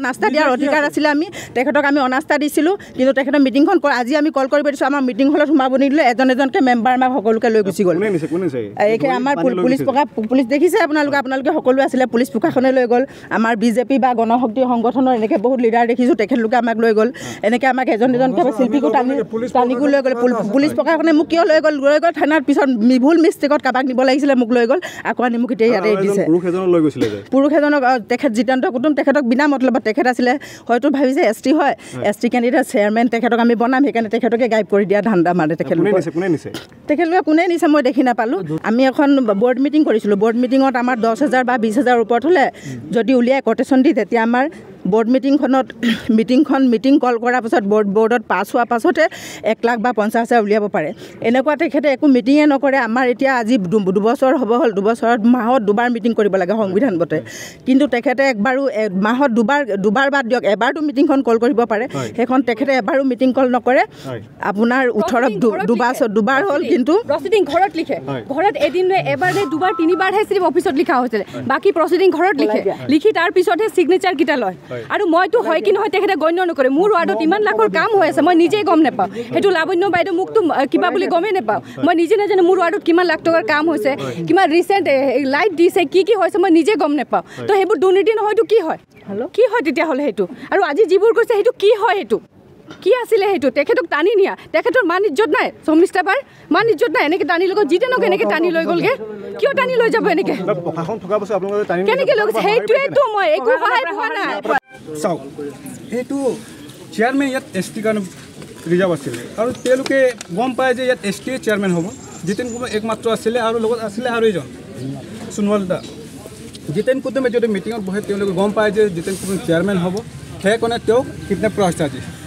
অনাস্থা দিয়াৰ অধিকাৰ আছিলে আমি তেখেতক আমি অনাস্থা দিছিলোঁ কিন্তু তেখেতৰ মিটিংখন আজি আমি কল কৰিব দিছোঁ আমাৰ মিটিং হলত সোমাব নিদিলে এজন এজনকে মেম্বাৰ আমাক সকলোকে লৈ গুচি গ'ল এইখিনি আমাৰ পুলিচ পকা পুলিচ দেখিছে আপোনালোকে আপোনালোকে সকলোৱে আছিলে পুলিচ পকাখনে লৈ গ'ল আমাৰ বিজেপি বা গণশক্তি সংগঠনৰ এনেকৈ বহুত লিডাৰ দেখিছোঁ তেখেতলোকে আমাক লৈ গ'ল এনেকৈ আমাক এজন এজনকৈ শিল্পীকো টানি টানিকো লৈ গ'ল পুলিচ পকাখনে মোক কিয় লৈ গ'ল লৈ গ'ল থানাৰ পিছত মিভুল মিষ্টেকত কাৰোবাক নিব লাগিছিলে মোক লৈ গ'ল আকৌ আনি মোক এতিয়া ইয়াতে দিছে পুৰুষ এজনক তেখেত জিতান্ত কুটুম তেখেতক বিনা মতলব তেখেত আছিলে হয়তো ভাবি যে এছ টি হয় এছ টি কেণ্ডিডেট চেয়াৰমেন তেখেতক আমি বনাম সেইকাৰণে তেখেতকে গাইড কৰি দিয়া ধান্দা মানে তেখেতলোকে তেখেতলোকে কোনে নিছে মই দেখি নাপালোঁ আমি এখন বৰ্ড মিটিং কৰিছিলোঁ বৰ্ড মিটিঙত আমাৰ দহ হেজাৰ বা বিছ হেজাৰ ওপৰত হ'লে যদি উলিয়াই কটেশ্যন দি তেতিয়া আমাৰ বৰ্ড মিটিংখনত মিটিংখন মিটিং কল কৰাৰ পাছত বৰ্ড বৰ্ডত পাছ হোৱাৰ পাছতহে এক লাখ বা পঞ্চাছ হাজাৰ উলিয়াব পাৰে এনেকুৱা তেখেতে একো মিটিঙে নকৰে আমাৰ এতিয়া আজি দুবছৰ হ'ব হ'ল দুবছৰত মাহত দুবাৰ মিটিং কৰিব লাগে সংবিধান মতে কিন্তু তেখেতে একবাৰো মাহত দুবাৰ দুবাৰ বাদ দিয়ক এবাৰতো মিটিংখন কল কৰিব পাৰে সেইখন তেখেতে এবাৰো মিটিং কল নকৰে আপোনাৰ ওঠৰত দুবাছ দুবাৰ হ'ল কিন্তু ঘৰত লিখে ঘৰত এদিন এবাৰ নে দুবাৰ তিনিবাৰহে অফিচত লিখা হৈছিলে বাকী প্ৰচিডিং ঘৰত লিখে লিখি তাৰপিছতহে চিগনেচাৰকেইটা লয় আৰু মইতো হয় কি নহয় তেখেতে গণ্য নকৰে মোৰ ৱাৰ্ডত ইমান লাখৰ কাম হৈ আছে মই নিজেই গম নাপাওঁ সেইটো লাৱণ্য বাইদেউ মোকতো কিবা বুলি গমেই নাপাওঁ মই নিজে নাজানো মোৰ ৱাৰ্ডত কিমান লাখ টকাৰ কাম হৈছে কিমান ৰিচেণ্ট লাইট দিছে কি কি হৈছে মই নিজে গম নাপাওঁ তো সেইবোৰ দুৰ্নীতি নহয়তো কি হয় কি হয় তেতিয়াহ'লে সেইটো আৰু আজি যিবোৰ কৈছে সেইটো কি হয় সেইটো কি আছিলে সেইটো তেখেতক টানি নিয়া তেখেতৰ মান ইজ্জত নাই শমিষ্ঠা বাৰ মান ইজ্জত নাই এনেকৈ টানি লগত যিতে নহওক এনেকৈ টানি লৈ গ'লগৈ কিয় টানি লৈ যাব এনেকৈ কেনেকৈ লৈ গৈছে সেইটোৱেতো মই একো সহায় পোৱা নাই চাওক এইটো চেয়াৰমেন ইয়াত এছ টি কাৰণে ৰিজাৰ্ভ আছিলে আৰু তেওঁলোকে গম পায় যে ইয়াত এছ টি চেয়াৰমেন হ'ব জিতেন কুমে একমাত্ৰ আছিলে আৰু লগত আছিলে আৰু এজন সোণোৱাল দা জিতেন কুদুমে যদি মিটিঙত বহে তেওঁলোকে গম পায় যে জিতেন কুদুম চেয়াৰমেন হ'ব সেইকাৰণে তেওঁক কিডনেপ কৰা হৈছে আজি